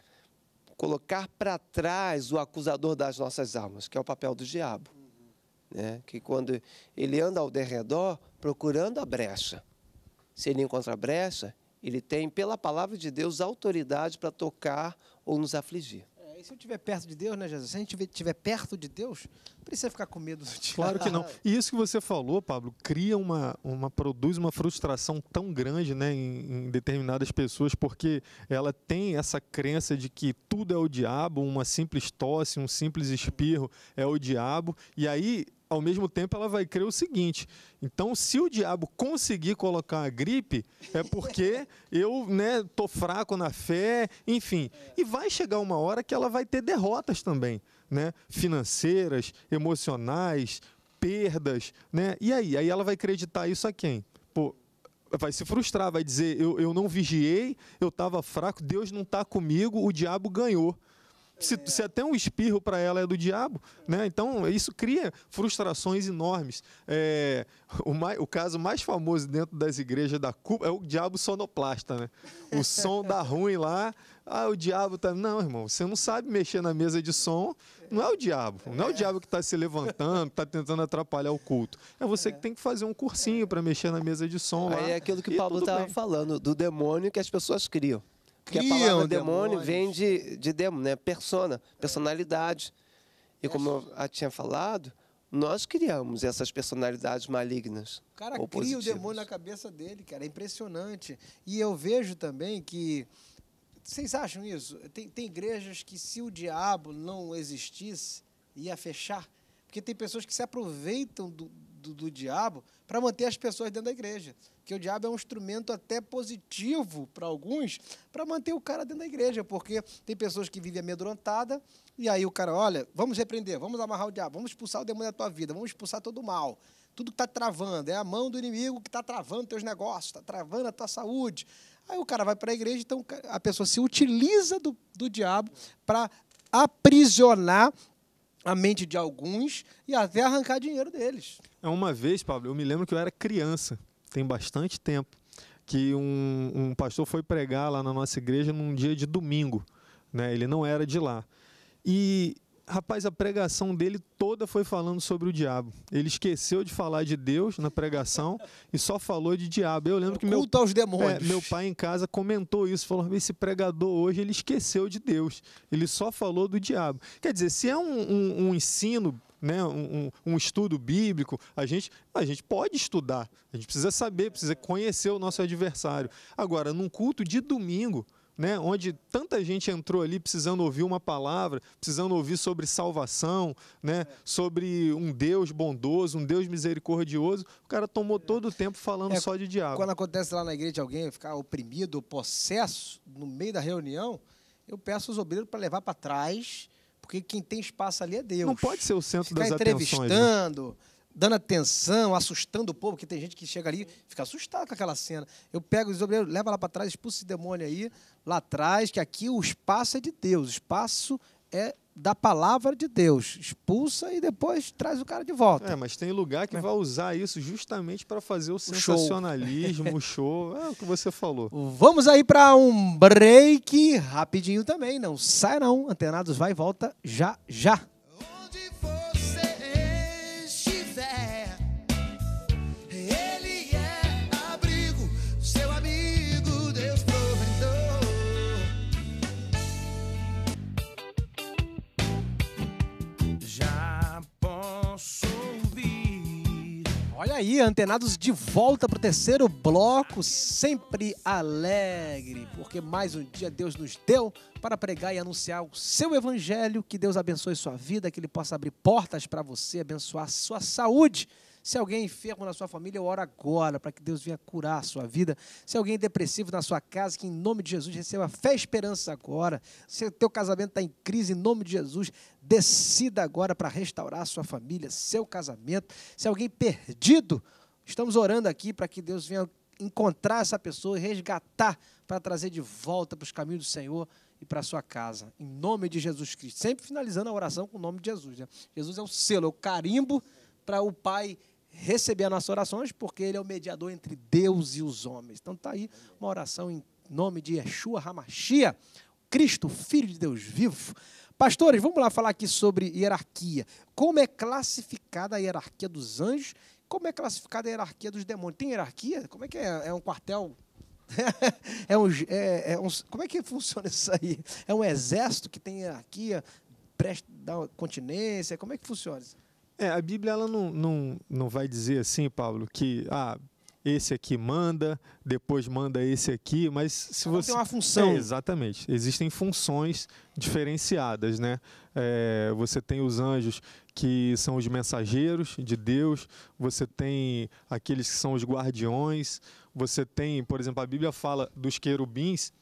colocar para trás o acusador das nossas almas, que é o papel do diabo. Né? Que quando ele anda ao derredor procurando a brecha. Se ele encontra a brecha, ele tem, pela palavra de Deus, autoridade para tocar ou nos afligir e se eu estiver perto de Deus, né, Jesus? Se a gente estiver perto de Deus, precisa ficar com medo do <laughs> diabo. Claro que não. E isso que você falou, Pablo, cria uma, uma produz uma frustração tão grande, né, em, em determinadas pessoas, porque ela tem essa crença de que tudo é o diabo, uma simples tosse, um simples espirro é o diabo, e aí ao mesmo tempo ela vai crer o seguinte: então, se o diabo conseguir colocar a gripe, é porque <laughs> eu né, tô fraco na fé, enfim. E vai chegar uma hora que ela vai ter derrotas também, né? Financeiras, emocionais, perdas, né? E aí, aí ela vai acreditar isso a quem? Pô, vai se frustrar, vai dizer: eu, eu não vigiei, eu estava fraco, Deus não está comigo, o diabo ganhou. Se, se é até um espirro para ela é do diabo, né? Então isso cria frustrações enormes. É, o, mais, o caso mais famoso dentro das igrejas da Cuba é o diabo sonoplasta, né? O som dá ruim lá, ah, o diabo tá. Não, irmão, você não sabe mexer na mesa de som. Não é o diabo. Não é o diabo que está se levantando, está tentando atrapalhar o culto. É você que tem que fazer um cursinho para mexer na mesa de som Aí lá. É aquilo que o Paulo estava falando, do demônio que as pessoas criam. Porque a palavra demônio demônios. vem de, de demo, né? Persona, personalidade. E como eu a tinha falado, nós criamos essas personalidades malignas. O cara cria positivas. o demônio na cabeça dele, cara. É impressionante. E eu vejo também que. Vocês acham isso? Tem, tem igrejas que, se o diabo não existisse, ia fechar. Porque tem pessoas que se aproveitam do, do, do diabo para manter as pessoas dentro da igreja que o diabo é um instrumento até positivo para alguns, para manter o cara dentro da igreja, porque tem pessoas que vivem amedrontada, e aí o cara, olha, vamos repreender, vamos amarrar o diabo, vamos expulsar o demônio da tua vida, vamos expulsar todo o mal. Tudo que está travando, é a mão do inimigo que está travando teus negócios, está travando a tua saúde. Aí o cara vai para a igreja, então a pessoa se utiliza do, do diabo para aprisionar a mente de alguns e até arrancar dinheiro deles. É uma vez, Pablo, eu me lembro que eu era criança tem bastante tempo, que um, um pastor foi pregar lá na nossa igreja num dia de domingo. Né? Ele não era de lá. E rapaz, a pregação dele toda foi falando sobre o diabo. Ele esqueceu de falar de Deus na pregação <laughs> e só falou de diabo. Eu lembro que meu, aos demônios. É, meu pai em casa comentou isso, falou: esse pregador hoje ele esqueceu de Deus. Ele só falou do diabo. Quer dizer, se é um, um, um ensino né, um, um, estudo bíblico, a gente, a gente pode estudar, a gente precisa saber, precisa conhecer o nosso adversário. Agora, num culto de domingo, né, onde tanta gente entrou ali precisando ouvir uma palavra, precisando ouvir sobre salvação, né, sobre um Deus bondoso, um Deus misericordioso. O cara tomou todo o tempo falando é, só de diabo. Quando acontece lá na igreja alguém ficar oprimido, possesso, no meio da reunião, eu peço os obreiros para levar para trás porque quem tem espaço ali é Deus. Não pode ser o centro Ficar das entrevistando, atenções. Né? entrevistando, dando atenção, assustando o povo, que tem gente que chega ali e fica assustado com aquela cena. Eu pego os obreiros, levo lá para trás, expulso esse demônio aí, lá atrás, que aqui o espaço é de Deus, o espaço é da palavra de Deus. Expulsa e depois traz o cara de volta. É, mas tem lugar que né? vai usar isso justamente para fazer o, o sensacionalismo, show. o show. É o que você falou. Vamos aí para um break rapidinho também. Não sai não. Antenados vai e volta já já. Olha aí, antenados de volta para o terceiro bloco, sempre alegre, porque mais um dia Deus nos deu para pregar e anunciar o seu evangelho. Que Deus abençoe sua vida, que Ele possa abrir portas para você, abençoar sua saúde se alguém é enfermo na sua família, eu oro agora para que Deus venha curar a sua vida. Se alguém é depressivo na sua casa, que em nome de Jesus receba fé e esperança agora. Se o teu casamento está em crise, em nome de Jesus, decida agora para restaurar a sua família, seu casamento. Se alguém perdido, estamos orando aqui para que Deus venha encontrar essa pessoa e resgatar para trazer de volta para os caminhos do Senhor e para a sua casa. Em nome de Jesus Cristo. Sempre finalizando a oração com o nome de Jesus. Né? Jesus é o selo, é o carimbo para o Pai receber as nossas orações, porque ele é o mediador entre Deus e os homens. Então está aí uma oração em nome de Yeshua Hamashia, Cristo, Filho de Deus vivo. Pastores, vamos lá falar aqui sobre hierarquia. Como é classificada a hierarquia dos anjos? Como é classificada a hierarquia dos demônios? Tem hierarquia? Como é que é? É um quartel? <laughs> é, um, é, é um, como é que funciona isso aí? É um exército que tem hierarquia? Presta, dá continência? Como é que funciona isso? É, a Bíblia ela não, não, não vai dizer assim, Pablo, que ah, esse aqui manda, depois manda esse aqui, mas se ela você. Tem uma função. É, exatamente. Existem funções diferenciadas, né? É, você tem os anjos que são os mensageiros de Deus, você tem aqueles que são os guardiões, você tem, por exemplo, a Bíblia fala dos querubins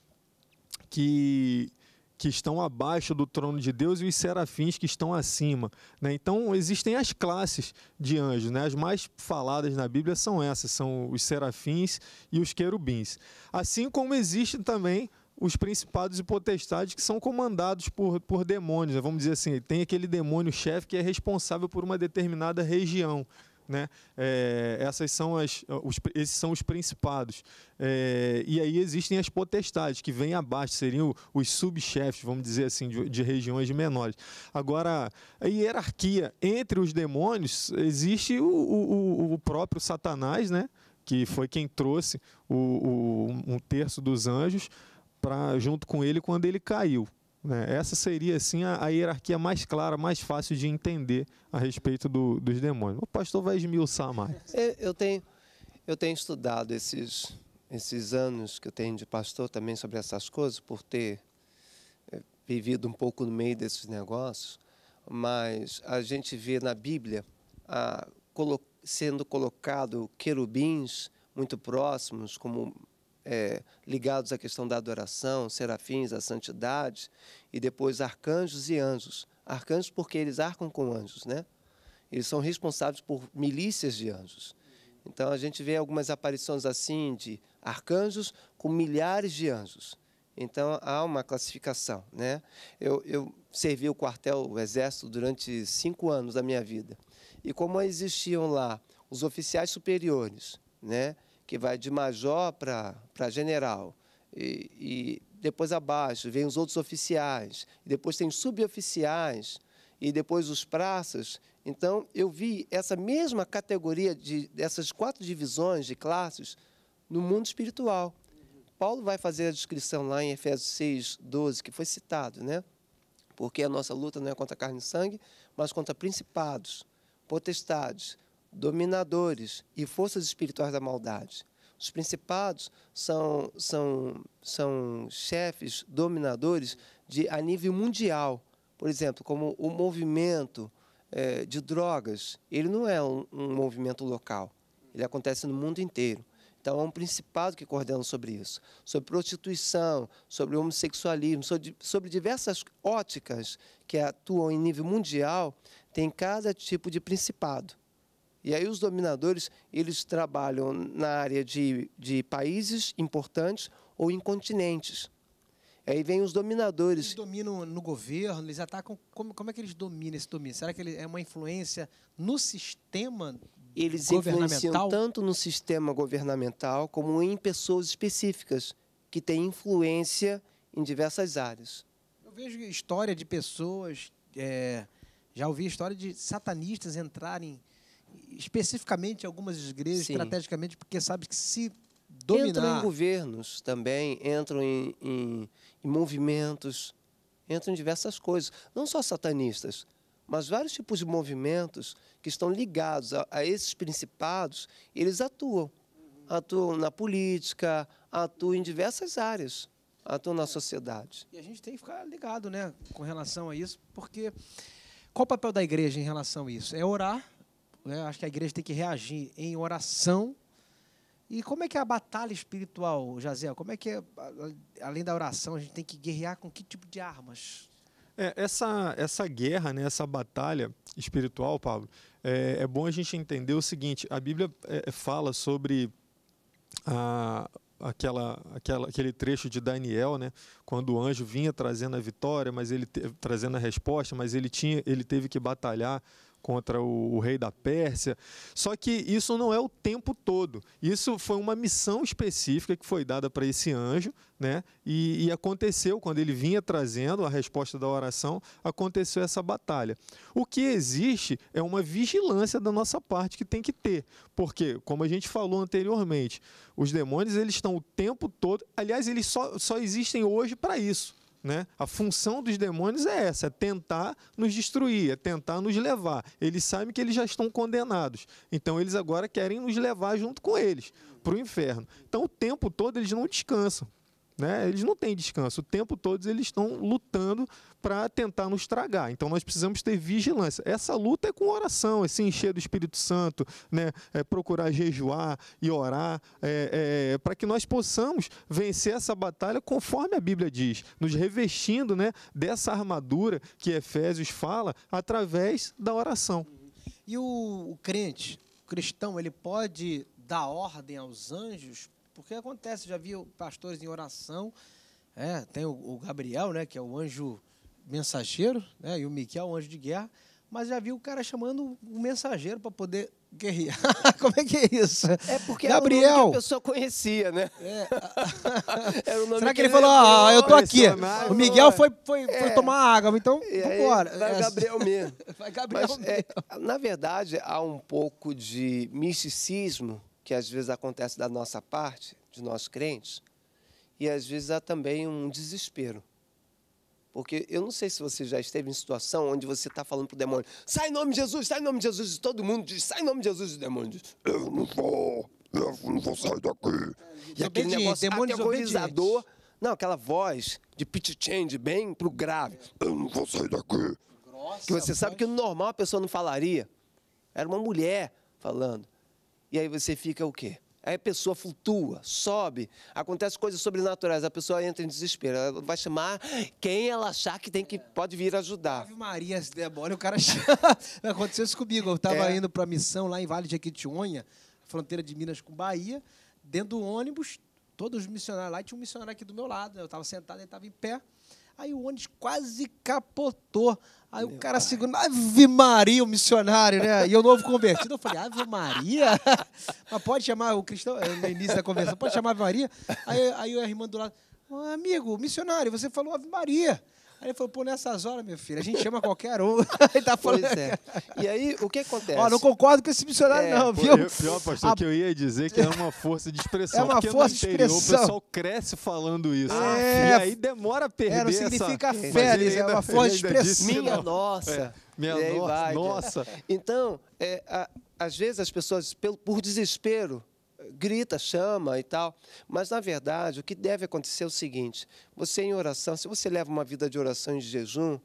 que que estão abaixo do trono de Deus e os serafins que estão acima. Né? Então, existem as classes de anjos. Né? As mais faladas na Bíblia são essas: são os serafins e os querubins. Assim como existem também os principados e potestades que são comandados por, por demônios. Né? Vamos dizer assim: tem aquele demônio-chefe que é responsável por uma determinada região. Né? É, essas são as, os, esses são os principados. É, e aí existem as potestades, que vêm abaixo, seriam os subchefes, vamos dizer assim, de, de, regiões menores. Agora, a hierarquia entre os demônios, existe o, o, o próprio Satanás, né? que foi quem trouxe o, o um terço dos anjos para junto com ele quando ele caiu. Né? Essa seria assim a, a, hierarquia mais clara, mais fácil de entender a respeito do, dos demônios. O pastor vai esmiuçar mais. É, eu tenho, eu tenho estudado esses, esses anos que eu tenho de pastor também sobre essas coisas, por ter eh, vivido um pouco no meio desses negócios, mas a gente vê na Bíblia a, sendo colocado querubins muito próximos, como é, ligados à questão da adoração, serafins, a santidade, e depois arcanjos e anjos. Arcanjos porque eles arcam com anjos, né? Eles são responsáveis por milícias de anjos. Então a gente vê algumas aparições assim de arcanjos com milhares de anjos. Então há uma classificação, né? Eu, eu servi o quartel, o exército, durante cinco anos da minha vida. E como existiam lá os oficiais superiores, né? que vai de major para general. E, e, depois abaixo vem os outros oficiais, depois tem suboficiais e depois os praças. Então eu vi essa mesma categoria de dessas quatro divisões de classes no mundo espiritual. Paulo vai fazer a descrição lá em Efésios 6, 12, que foi citado, né? Porque a nossa luta não é contra carne e sangue, mas contra principados, potestades, dominadores e forças espirituais da maldade. Os principados são, são, são chefes dominadores de, a nível mundial. Por exemplo, como o movimento é, de drogas, ele não é um, um movimento local, ele acontece no mundo inteiro. Então, é um principado que coordena sobre isso, sobre prostituição, sobre homossexualismo, sobre, sobre diversas óticas que atuam em nível mundial, tem cada tipo de principado. E aí os dominadores, eles trabalham na área de, de países importantes ou em continentes. Aí vem os dominadores. Eles dominam no governo, eles atacam. Como, como é que eles dominam esse domínio? Será que ele é uma influência no sistema eles influenciam tanto no sistema governamental como em pessoas específicas que têm influência em diversas áreas. Eu vejo história de pessoas, é, já ouvi história de satanistas entrarem especificamente algumas igrejas, Sim. estrategicamente, porque sabe que se dominar... Entram em governos também, entram em, em, em movimentos, entram em diversas coisas. Não só satanistas, mas vários tipos de movimentos que estão ligados a, a esses principados, eles atuam. Atuam na política, atuam em diversas áreas atuam na sociedade. E a gente tem que ficar ligado né, com relação a isso, porque qual o papel da igreja em relação a isso? É orar né? Acho que a igreja tem que reagir em oração. E como é que é a batalha espiritual, Jaziel? Como é que, é, além da oração, a gente tem que guerrear com que tipo de armas? É, essa, essa guerra, né, essa batalha espiritual, Pablo, é, é bom a gente entender o seguinte: a Bíblia é, é, fala sobre a, aquela, aquela, aquele trecho de Daniel, né? Quando o anjo vinha trazendo a vitória, mas ele te, trazendo a resposta, mas ele tinha, ele teve que batalhar contra o, o, rei da Pérsia. Só que isso não é o tempo todo. Isso foi uma missão específica que foi dada para esse anjo, né? E, e, aconteceu quando ele vinha trazendo a resposta da oração, aconteceu essa batalha. O que existe é uma vigilância da nossa parte que tem que ter, porque como a gente falou anteriormente, os demônios eles estão o tempo todo. Aliás, eles só, só existem hoje para isso né? A função dos demônios é essa: é tentar nos destruir, é tentar nos levar. Eles sabem que eles já estão condenados. Então eles agora querem nos levar junto com eles para o inferno. Então o tempo todo eles não descansam. Né? Eles não têm descanso. O tempo todo eles estão lutando para tentar nos tragar. Então nós precisamos ter vigilância. Essa luta é com oração, é se encher do Espírito Santo, né? É procurar jejuar e orar, é, é, para que nós possamos vencer essa batalha conforme a Bíblia diz, nos revestindo né, dessa armadura que Efésios fala através da oração. Uhum. E o, o crente, o cristão, ele pode dar ordem aos anjos? Porque acontece, já vi pastores em oração, é, tem o, o Gabriel, né, que é o anjo mensageiro, né? E o Miquel, anjo de guerra, mas já vi o cara chamando o mensageiro para poder guerrear. <laughs> Como é que é isso? É porque Gabriel. era o nome que a pessoa conhecia, né? É. <laughs> Será que, que ele, falou, ah, eu tô aqui. O Miguel foi, foi, é. foi tomar água, então vambora. Vai é. Gabriel mesmo. <laughs> Vai Gabriel Mas, é, mesmo. É, na verdade, há um pouco de misticismo que às vezes acontece da nossa parte, de nós crentes, e às vezes há também um desespero. Porque eu não sei se você já esteve em situação onde você está falando para o demônio, sai em nome de Jesus, sai em nome de Jesus, e todo mundo diz, sai em nome de Jesus, e o demônio diz, eu não vou, eu não vou sair daqui. E aquele negócio aterrorizador, não, aquela voz de pitch change bem pro grave, eu não vou sair daqui. Grossa, que você sabe que no normal a pessoa não falaria. Era uma mulher falando. E aí você fica o quê? Aí a pessoa flutua, sobe, acontece coisas sobrenaturais, a pessoa entra em desespero. Ela vai chamar quem ela achar que tem que pode vir ajudar. Ave Maria, se der o cara <laughs> chama. Aconteceu isso comigo. Eu estava é. indo para missão lá em Vale de Equitionha, fronteira de Minas com Bahia, dentro do ônibus, todos os missionários lá, e tinha um missionário aqui do meu lado. Eu estava sentado, ele estava em pé. Aí o ônibus quase capotou. Aí Meu o cara pai. segurando, Ave Maria, o missionário, né? E eu novo convertido. Eu falei, Ave Maria? <laughs> Mas pode chamar o cristão, eh, no início da conversa, pode chamar Ave Maria? Aí, aí a irmã do lado, amigo, missionário, você falou Ave Maria. Aí ele falou, pô, nessas horas, meu filho, a gente chama qualquer um. ele <laughs> tá falando. É. E aí, o que acontece? Ó, não concordo com esse missionário, é, não, viu? Eu, pior, pastor, a... que eu ia dizer que é uma força de expressão. É uma força interior, de expressão. O pessoal cresce falando isso. Ah, é... E aí demora a perder. É, não significa essa... férias, é uma <laughs> força de expressão. Minha nossa. É, minha nossa, vai, né? nossa. Então, é, a, às vezes as pessoas, pelo, por desespero, grita, chama e tal. Mas, na verdade, o que deve acontecer é o seguinte: você em oração, se você leva uma vida de oração e de jejum,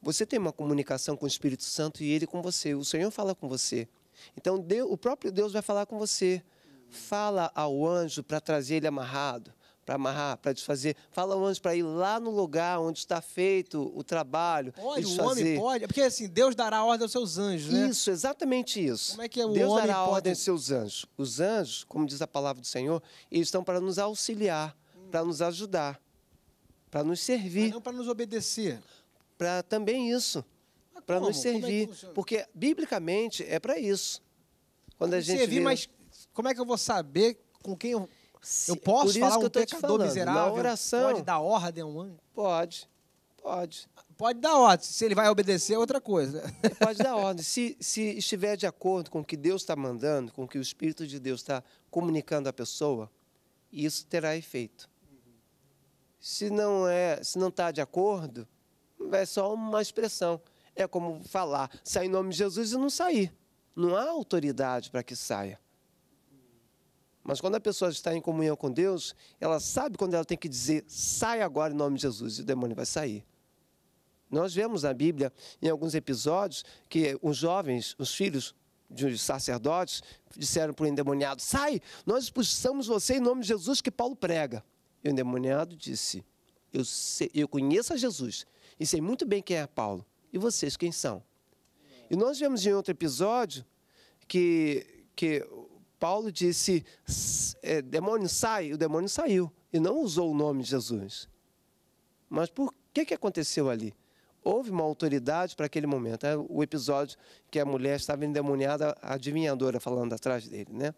você tem uma comunicação com o Espírito Santo e ele com você. O Senhor fala com você. Então, Deus, o próprio Deus vai falar com você. Fala ao anjo para trazer ele amarrado para amarrar, para desfazer. Fala o anjo para ir lá no lugar onde está feito o trabalho. Pode, desfazer. o homem pode. Porque assim, Deus dará ordem aos seus anjos, né? Isso, exatamente isso. Como é que é o Deus homem dará pode... ordem aos seus anjos. Os anjos, como diz a palavra do Senhor, eles estão para nos auxiliar, hum. para nos ajudar, para nos servir. Mas não para nos obedecer. Para também isso. Para nos é servir. É porque, biblicamente, é para isso. Quando a gente servir, vê... mas como é que eu vou saber com quem eu eu posso falar um pecador miserável? Na oração. Pode dar ordem a um anjo? Pode, pode. Pode dar ordem. Se ele vai obedecer, é outra coisa. pode dar ordem. Se, se estiver de acordo com o que Deus está mandando, com o que o Espírito de Deus está comunicando à pessoa, isso terá efeito. Se não é, se não está de acordo, é só uma expressão. É como falar, sair em nome de Jesus e não sair. Não há autoridade para que saia. Mas quando a pessoa está em comunhão com Deus, ela sabe quando ela tem que dizer, sai agora em nome de Jesus, e o demônio vai sair. Nós vemos na Bíblia, em alguns episódios, que os jovens, os filhos de sacerdotes, disseram para o endemoniado: Sai, nós expulsamos você em nome de Jesus que Paulo prega. E o endemoniado disse: Eu, sei, eu conheço a Jesus e sei muito bem quem é Paulo. E vocês quem são? E nós vemos em outro episódio que, que Paulo disse: é, demônio sai, o demônio saiu, e não usou o nome de Jesus. Mas por que, que aconteceu ali? Houve uma autoridade para aquele momento. É o episódio que a mulher estava endemoniada, a adivinhadora falando atrás dele, né?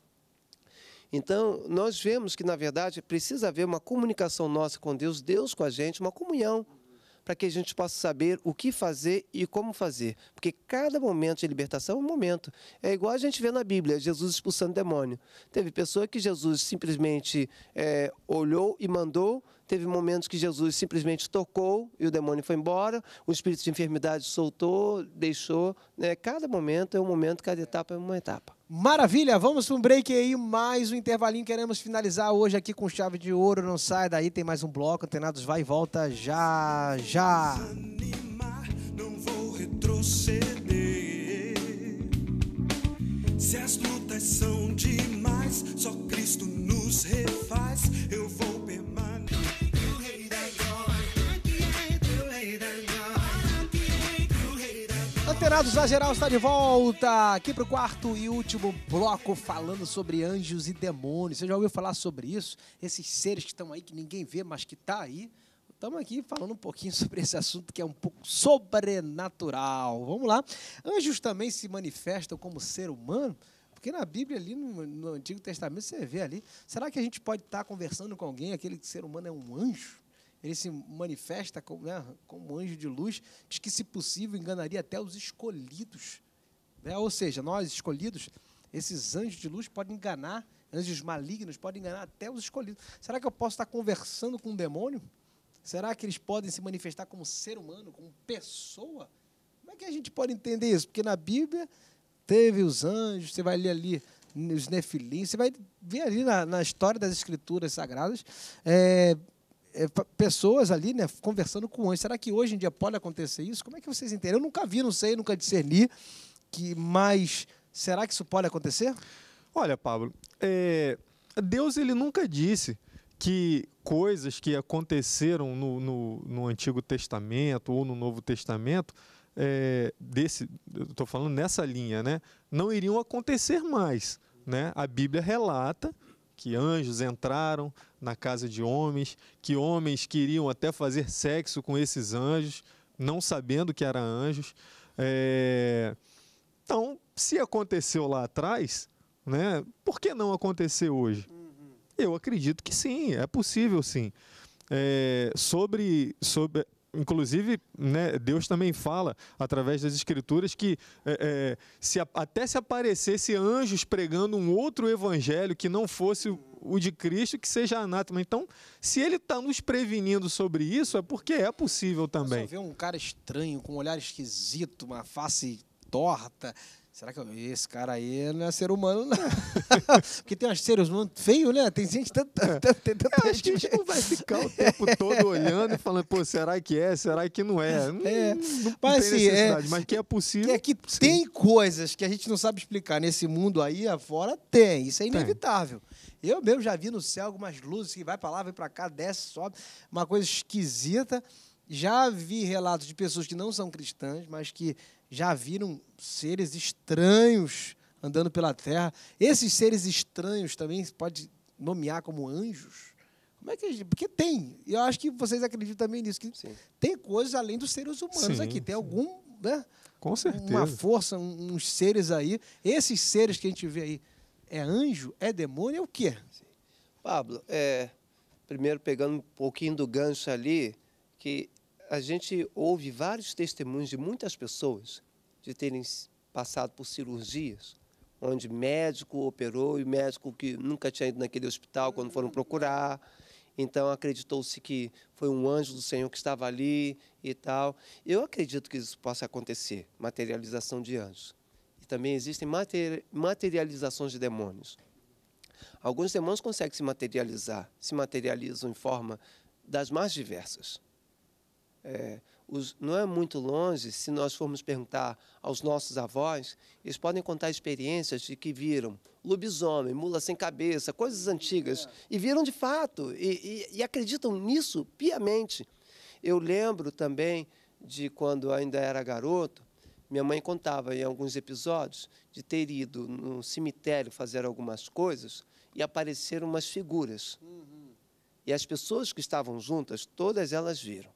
Então, nós vemos que, na verdade, precisa haver uma comunicação nossa com Deus, Deus com a gente, uma comunhão para que a gente possa saber o que fazer e como fazer. Porque cada momento de libertação é um momento. É igual a gente vê na Bíblia, Jesus expulsando demônio. Teve pessoa que Jesus simplesmente é, olhou e mandou Teve momentos que Jesus simplesmente tocou e o demônio foi embora, o espírito de enfermidade soltou, deixou. Né? Cada momento é um momento, cada etapa é uma etapa. Maravilha, vamos para um break aí, mais um intervalinho. Queremos finalizar hoje aqui com chave de ouro. Não sai daí, tem mais um bloco. Antenados vai e volta já, já. Desanimar, não vou retroceder. Se as lutas são demais, só Cristo nos refaz. Eu vou Campeonatos da Geral está de volta aqui para o quarto e último bloco falando sobre anjos e demônios. Você já ouviu falar sobre isso? Esses seres que estão aí que ninguém vê, mas que tá aí. Estamos aqui falando um pouquinho <laughs> sobre esse assunto que é um pouco sobrenatural. Vamos lá. Anjos também se manifestam como ser humano? Porque na Bíblia, ali no, no Antigo Testamento, você vê ali. Será que a gente pode estar tá conversando com alguém, aquele ser humano é um anjo? ele se manifesta como, né, como um anjo de luz, diz que, se possível, enganaria até os escolhidos. Né? Ou seja, nós escolhidos, esses anjos de luz podem enganar, anjos malignos podem enganar até os escolhidos. Será que eu posso estar conversando com um demônio? Será que eles podem se manifestar como ser humano, como pessoa? Como é que a gente pode entender isso? Porque na Bíblia teve os anjos, você vai ler ali os nefilins, você vai ver ali na, na história das escrituras sagradas, é, é, pessoas ali né, conversando com anjos. Será que hoje em dia pode acontecer isso? Como é que vocês entendem? Eu nunca vi, não sei, nunca discerni, que, mas será que isso pode acontecer? Olha, Pablo, é, Deus ele nunca disse que coisas que aconteceram no, no, no Antigo Testamento ou no Novo Testamento é, desse, estou falando nessa linha, né, não iriam acontecer mais. Né? A Bíblia relata que anjos entraram na casa de homens, que homens queriam até fazer sexo com esses anjos, não sabendo que eram anjos. É... Então, se aconteceu lá atrás, né, por que não acontecer hoje? Eu acredito que sim, é possível sim. É... sobre, sobre inclusive, né, Deus também fala através das Escrituras que é, é, se, até se aparecesse anjos pregando um outro evangelho que não fosse o de Cristo, que seja anátema. Então, se ele está nos prevenindo sobre isso, é porque é possível também. Você vê um cara estranho, com um olhar esquisito, uma face torta Será que eu, esse cara aí não é ser humano, não? <laughs> Porque tem uns seres humanos feios, né? Tem gente tanto, <laughs> é, Tem tanta eu acho que a gente não vai ficar o tempo todo olhando e falando, pô, será que é? Será que não é? Não, é. não mas, tem assim, é, mas que é possível. É que sim. tem coisas que a gente não sabe explicar nesse mundo aí afora, tem. Isso é inevitável. Tem. Eu mesmo já vi no céu algumas luzes que vai para lá, vem para cá, desce, sobe. Uma coisa esquisita. Já vi relatos de pessoas que não são cristãs, mas que já viram seres estranhos andando pela terra. Esses seres estranhos também se pode nomear como anjos. Como é que gente, porque tem. Eu acho que vocês acreditam também nisso que Sim. tem coisas além dos seres humanos Sim. aqui. Tem algum, né? Com certeza. Uma força, uns seres aí. Esses seres que a gente vê aí é anjo, é demônio, é o quê? Pablo, é, primeiro pegando um pouquinho do gancho ali, que a gente ouve vários testemunhos de muitas pessoas de terem passado por cirurgias, onde médico operou e médico que nunca tinha ido naquele hospital quando foram procurar. Então acreditou-se que foi um anjo do Senhor que estava ali e tal. Eu acredito que isso possa acontecer, materialização de anjos. E também existem materializações de demônios. Alguns demônios conseguem se materializar, se materializam em forma das mais diversas. É, os, não é muito longe, se nós formos perguntar aos nossos avós, eles podem contar experiências de que viram lobisomem, mula sem cabeça, coisas antigas, é. e viram de fato, e, e, e acreditam nisso piamente. Eu lembro também de quando ainda era garoto, minha mãe contava em alguns episódios de ter ido no cemitério fazer algumas coisas e apareceram umas figuras. Uhum. E as pessoas que estavam juntas, todas elas viram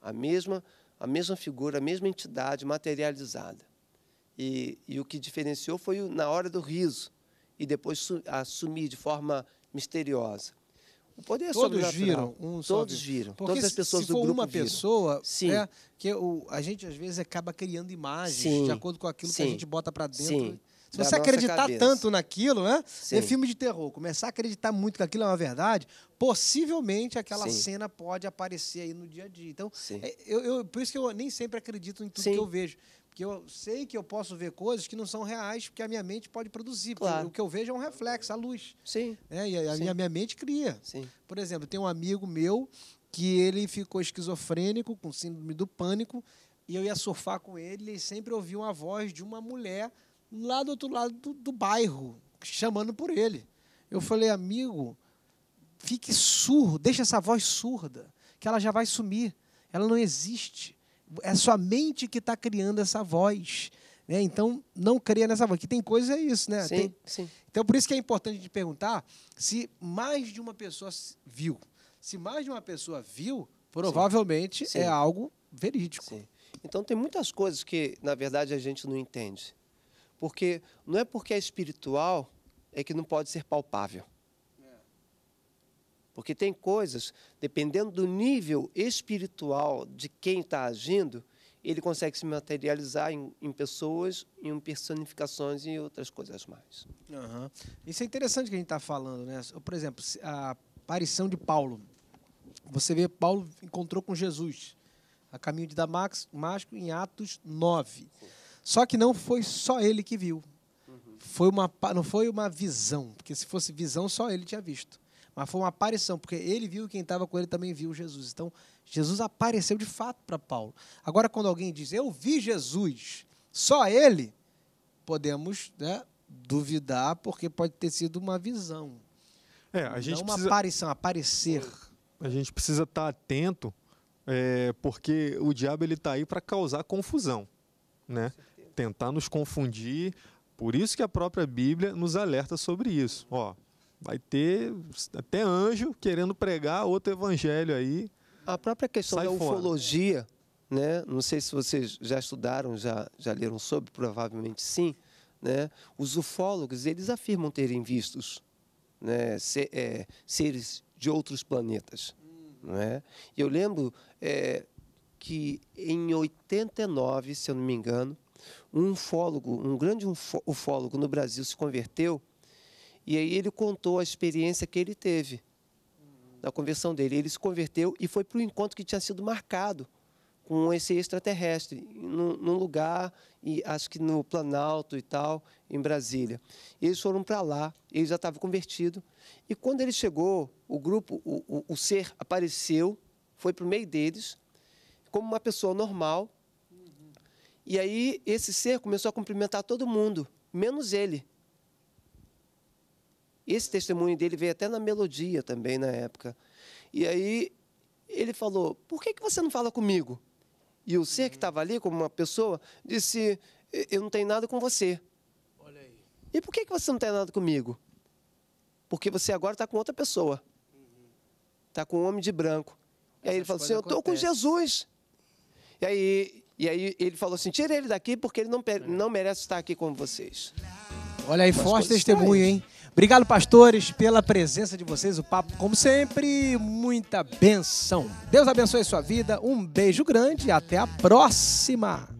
a mesma, a mesma figura, a mesma entidade materializada. E, e o que diferenciou foi na hora do riso e depois assumir de forma misteriosa. O poder é todos viram, um todos viram. Porque todas as pessoas do grupo viram. Se for uma pessoa, Sim. É, que o, a gente às vezes acaba criando imagens Sim. de acordo com aquilo Sim. que a gente bota para dentro. Sim. Se você acreditar cabeça. tanto naquilo, né? Sim. É filme de terror. Começar a acreditar muito que aquilo é uma verdade, possivelmente aquela Sim. cena pode aparecer aí no dia a dia. Então, é, eu, eu, por isso que eu nem sempre acredito em tudo Sim. que eu vejo. Porque eu sei que eu posso ver coisas que não são reais, porque a minha mente pode produzir. Claro. O que eu vejo é um reflexo, a luz. Sim. Né? E a, Sim. Minha, minha mente cria. Sim. Por exemplo, tem um amigo meu que ele ficou esquizofrênico, com síndrome do pânico, e eu ia surfar com ele, e sempre ouvi uma voz de uma mulher lá do outro lado do, do bairro, chamando por ele. Eu falei, amigo, fique surdo, deixa essa voz surda, que ela já vai sumir. Ela não existe. É sua mente que está criando essa voz. Né? Então, não creia nessa voz. Que tem coisa é isso, né? Sim, tem... sim. Então, por isso que é importante de perguntar se mais de uma pessoa viu. Se mais de uma pessoa viu, provavelmente sim. é algo verídico. Então, tem muitas coisas que, na verdade, a gente não entende. Porque não é porque é espiritual é que não pode ser palpável. Porque tem coisas, dependendo do nível espiritual de quem está agindo, ele consegue se materializar em, em, pessoas, em personificações e outras coisas mais. Uhum. Isso é interessante que a gente está falando, né? Por exemplo, a aparição de Paulo. Você vê, Paulo encontrou com Jesus a caminho de Damasco em Atos 9. Sim. Só que não foi só ele que viu. Foi uma, não foi uma visão, porque se fosse visão, só ele tinha visto. Mas foi uma aparição, porque ele viu e quem estava com ele também viu Jesus. Então, Jesus apareceu de fato para Paulo. Agora, quando alguém diz, eu vi Jesus, só ele, podemos né, duvidar, porque pode ter sido uma visão. É, a gente não precisa... uma aparição, aparecer. A gente precisa estar atento, é, porque o diabo ele está aí para causar confusão. Né? tentar nos confundir. Por isso que a própria Bíblia nos alerta sobre isso. Ó, vai ter até anjo querendo pregar outro evangelho aí. A própria questão da fora. ufologia, né? Não sei se vocês já estudaram, já, já leram sobre, provavelmente sim. Né? Os ufólogos eles afirmam terem vistos né, é, seres de outros planetas. Né? Eu lembro é, que em 89, se eu não me engano, um ufólogo, um grande ufólogo no Brasil se converteu e aí ele contou a experiência que ele teve da conversão dele. Ele se converteu e foi para o encontro que tinha sido marcado com esse extraterrestre, num, num lugar, e acho que no Planalto e tal, em Brasília. Eles foram para lá, ele já estava convertido. E quando ele chegou, o grupo, o, o, o ser apareceu, foi para o meio deles, como uma pessoa normal, e aí esse ser começou a cumprimentar todo mundo, menos ele. Esse testemunho dele veio até na melodia também na época. E aí ele falou: Por que, que você não fala comigo? E o ser que estava uhum. ali, como uma pessoa, disse: Eu não tenho nada com você. Olha aí. E por que, que você não tem nada comigo? Porque você agora está com outra pessoa. Está uhum. com um homem de branco. e aí ele falou assim: Eu estou com Jesus. E aí e aí ele falou assim: tira ele daqui porque ele não, é. não merece estar aqui com vocês. Olha aí, Mas forte testemunho, hein? Obrigado, pastores, pela presença de vocês. O papo, como sempre, muita benção. Deus abençoe a sua vida. Um beijo grande e até a próxima.